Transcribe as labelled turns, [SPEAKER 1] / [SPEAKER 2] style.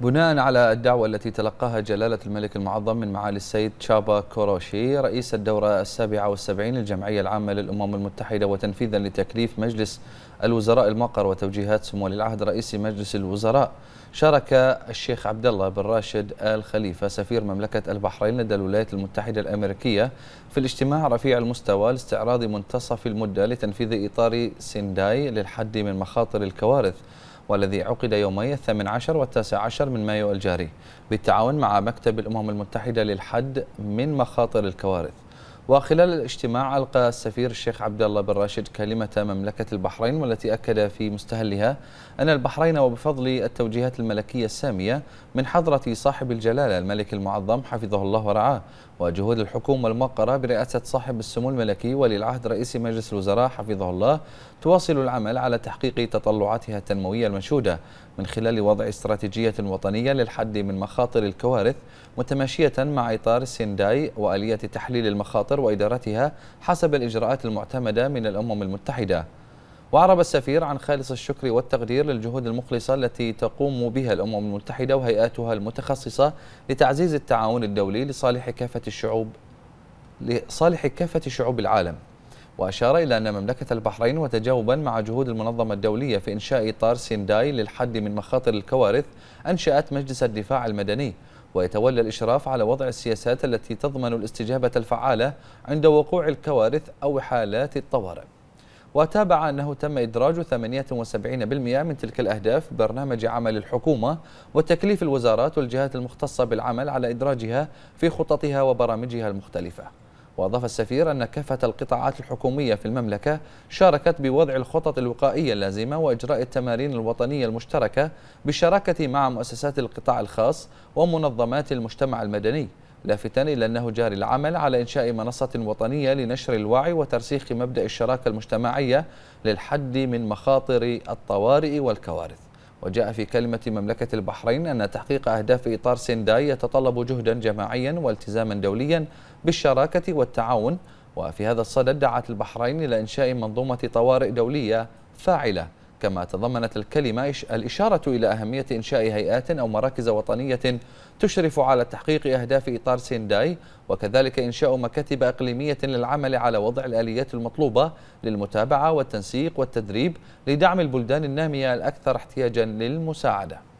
[SPEAKER 1] بناء على الدعوة التي تلقاها جلالة الملك المعظم من معالي السيد تشابا كوروشي رئيس الدورة السابعة والسبعين للجمعية العامة للأمم المتحدة وتنفيذا لتكليف مجلس الوزراء المقر وتوجيهات سمو ولي العهد رئيس مجلس الوزراء شارك الشيخ عبد الله بن راشد آل خليفة سفير مملكة البحرين لدى الولايات المتحدة الأمريكية في الاجتماع رفيع المستوى لاستعراض منتصف المدة لتنفيذ إطار سنداي للحد من مخاطر الكوارث والذي عقد يومي الثامن عشر والتاسع عشر من مايو الجاري بالتعاون مع مكتب الأمم المتحدة للحد من مخاطر الكوارث وخلال الاجتماع ألقى السفير الشيخ عبد الله بن راشد كلمة مملكة البحرين والتي أكد في مستهلها أن البحرين وبفضل التوجيهات الملكية السامية من حضرة صاحب الجلالة الملك المعظم حفظه الله ورعاه وجهود الحكومة الموقرة برئاسة صاحب السمو الملكي ولي العهد رئيس مجلس الوزراء حفظه الله تواصل العمل على تحقيق تطلعاتها التنموية المنشودة من خلال وضع استراتيجية وطنية للحد من مخاطر الكوارث متماشية مع إطار السنداي وآلية تحليل المخاطر مصر وإدارتها حسب الإجراءات المعتمدة من الأمم المتحدة وأعرب السفير عن خالص الشكر والتقدير للجهود المخلصة التي تقوم بها الأمم المتحدة وهيئاتها المتخصصة لتعزيز التعاون الدولي لصالح كافة الشعوب لصالح كافة شعوب العالم وأشار إلى أن مملكة البحرين وتجاوبا مع جهود المنظمة الدولية في إنشاء إطار سينداي للحد من مخاطر الكوارث أنشأت مجلس الدفاع المدني ويتولى الإشراف على وضع السياسات التي تضمن الاستجابة الفعالة عند وقوع الكوارث أو حالات الطوارئ وتابع أنه تم إدراج 78% من تلك الأهداف برنامج عمل الحكومة وتكليف الوزارات والجهات المختصة بالعمل على إدراجها في خططها وبرامجها المختلفة وأضاف السفير أن كافة القطاعات الحكومية في المملكة شاركت بوضع الخطط الوقائية اللازمة وإجراء التمارين الوطنية المشتركة بالشراكة مع مؤسسات القطاع الخاص ومنظمات المجتمع المدني لافتا إلى أنه جاري العمل على إنشاء منصة وطنية لنشر الوعي وترسيخ مبدأ الشراكة المجتمعية للحد من مخاطر الطوارئ والكوارث وجاء في كلمة مملكة البحرين أن تحقيق أهداف إطار سنداي يتطلب جهدا جماعيا والتزاما دوليا بالشراكة والتعاون وفي هذا الصدد دعت البحرين إلى إنشاء منظومة طوارئ دولية فاعلة كما تضمنت الكلمة الإشارة إلى أهمية إنشاء هيئات أو مراكز وطنية تشرف على تحقيق أهداف إطار سينداي وكذلك إنشاء مكاتب إقليمية للعمل على وضع الآليات المطلوبة للمتابعة والتنسيق والتدريب لدعم البلدان النامية الأكثر احتياجا للمساعدة